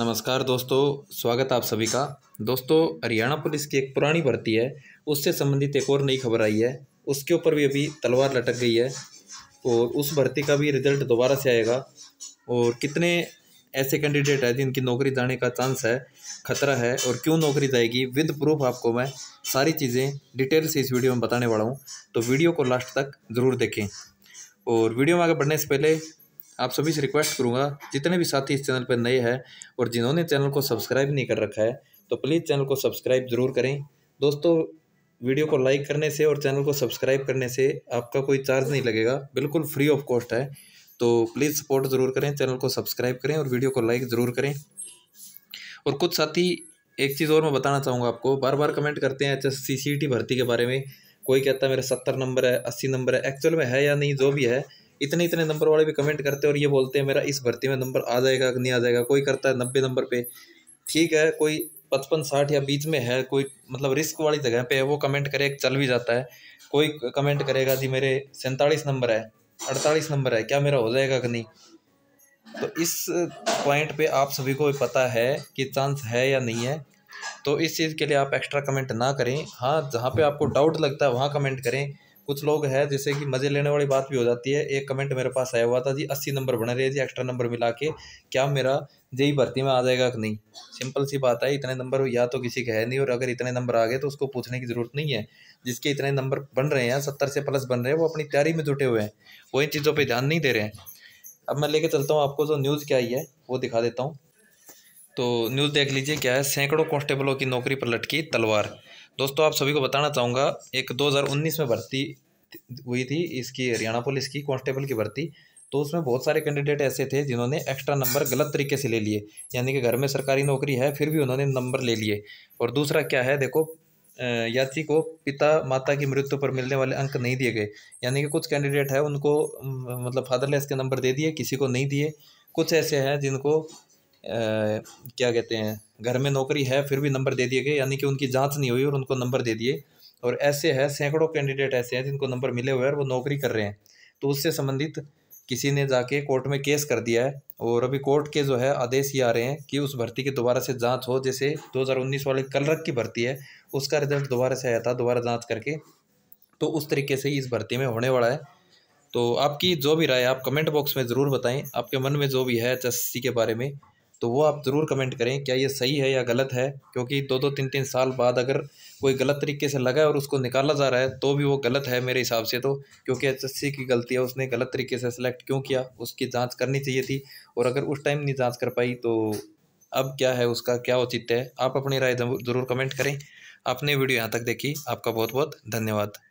नमस्कार दोस्तों स्वागत आप सभी का दोस्तों हरियाणा पुलिस की एक पुरानी भर्ती है उससे संबंधित एक और नई खबर आई है उसके ऊपर भी अभी तलवार लटक गई है और उस भर्ती का भी रिजल्ट दोबारा से आएगा और कितने ऐसे कैंडिडेट हैं जिनकी नौकरी जाने का चांस है खतरा है और क्यों नौकरी जाएगी विद प्रूफ आपको मैं सारी चीज़ें डिटेल से इस वीडियो में बताने वाला हूँ तो वीडियो को लास्ट तक ज़रूर देखें और वीडियो में आगे बढ़ने से पहले आप सभी से रिक्वेस्ट करूँगा जितने भी साथी इस चैनल पर नए हैं और जिन्होंने चैनल को सब्सक्राइब नहीं कर रखा है तो प्लीज़ चैनल को सब्सक्राइब ज़रूर करें दोस्तों वीडियो को लाइक करने से और चैनल को सब्सक्राइब करने से आपका कोई चार्ज नहीं लगेगा बिल्कुल फ्री ऑफ कॉस्ट है तो प्लीज़ सपोर्ट ज़रूर करें चैनल को सब्सक्राइब करें और वीडियो को लाइक ज़रूर करें और कुछ साथी एक चीज़ और मैं बताना चाहूँगा आपको बार बार कमेंट करते हैं अच्छा सी भर्ती के बारे में कोई कहता है मेरा सत्तर नंबर है अस्सी नंबर है एक्चुअल में है या नहीं जो भी है इतने इतने नंबर वाले भी कमेंट करते हैं और ये बोलते हैं मेरा इस भर्ती में नंबर आ जाएगा कि नहीं आ जाएगा कोई करता है नब्बे नंबर पे ठीक है कोई पचपन साठ या बीच में है कोई मतलब रिस्क वाली जगह पे है वो कमेंट करे चल भी जाता है कोई कमेंट करेगा जी मेरे सैंतालीस नंबर है अड़तालीस नंबर है क्या मेरा हो जाएगा कि नहीं तो इस पॉइंट पे आप सभी को पता है कि चांस है या नहीं है तो इस चीज़ के लिए आप एक्स्ट्रा कमेंट ना करें हाँ जहाँ पे आपको डाउट लगता है वहाँ कमेंट करें कुछ लोग हैं जैसे कि मज़े लेने वाली बात भी हो जाती है एक कमेंट मेरे पास आया हुआ था जी अस्सी नंबर बने रहे जी एक्स्ट्रा नंबर मिला के क्या मेरा जेई भर्ती में आ जाएगा कि नहीं सिंपल सी बात है इतने नंबर या तो किसी के है नहीं और अगर इतने नंबर आ गए तो उसको पूछने की ज़रूरत नहीं है जिसके इतने नंबर बन रहे हैं सत्तर से प्लस बन रहे हैं वो अपनी तैयारी में जुटे हुए हैं वो इन चीज़ों पर ध्यान नहीं दे रहे हैं अब मैं लेके चलता हूँ आपको जो न्यूज़ क्या आई है वो दिखा देता हूँ तो न्यूज़ देख लीजिए क्या है सैकड़ों कांस्टेबलों की नौकरी पर लटकी तलवार दोस्तों आप सभी को बताना चाहूँगा एक 2019 में भर्ती हुई थी इसकी हरियाणा पुलिस की कांस्टेबल की भर्ती तो उसमें बहुत सारे कैंडिडेट ऐसे थे जिन्होंने एक्स्ट्रा नंबर गलत तरीके से ले लिए यानी कि घर में सरकारी नौकरी है फिर भी उन्होंने नंबर ले लिए और दूसरा क्या है देखो यात्री को पिता माता की मृत्यु पर मिलने वाले अंक नहीं दिए गए यानी कि कुछ कैंडिडेट है उनको मतलब फादरलेस के नंबर दे दिए किसी को नहीं दिए कुछ ऐसे हैं जिनको क्या कहते हैं घर में नौकरी है फिर भी नंबर दे दिए गए यानी कि उनकी जांच नहीं हुई और उनको नंबर दे दिए और ऐसे है सैकड़ों कैंडिडेट ऐसे हैं जिनको नंबर मिले हुए हैं और वो नौकरी कर रहे हैं तो उससे संबंधित किसी ने जाके कोर्ट में केस कर दिया है और अभी कोर्ट के जो है आदेश ये आ रहे हैं कि उस भर्ती की दोबारा से जांच हो जैसे 2019 वाले कलरक की भर्ती है उसका रिजल्ट दोबारा से आया था दोबारा जांच करके तो उस तरीके से इस भर्ती में होने वाला है तो आपकी जो भी राय आप कमेंट बॉक्स में ज़रूर बताएं आपके मन में जो भी है एच के बारे में तो वो आप ज़रूर कमेंट करें क्या ये सही है या गलत है क्योंकि दो दो तीन तीन साल बाद अगर कोई गलत तरीके से लगा है और उसको निकाला जा रहा है तो भी वो गलत है मेरे हिसाब से तो क्योंकि एचएससी की गलती है उसने गलत तरीके से सिलेक्ट क्यों किया उसकी जांच करनी चाहिए थी और अगर उस टाइम नहीं जांच कर पाई तो अब क्या है उसका क्या औचित्य है आप अपनी राय ज़रूर कमेंट करें आपने वीडियो यहाँ तक देखी आपका बहुत बहुत धन्यवाद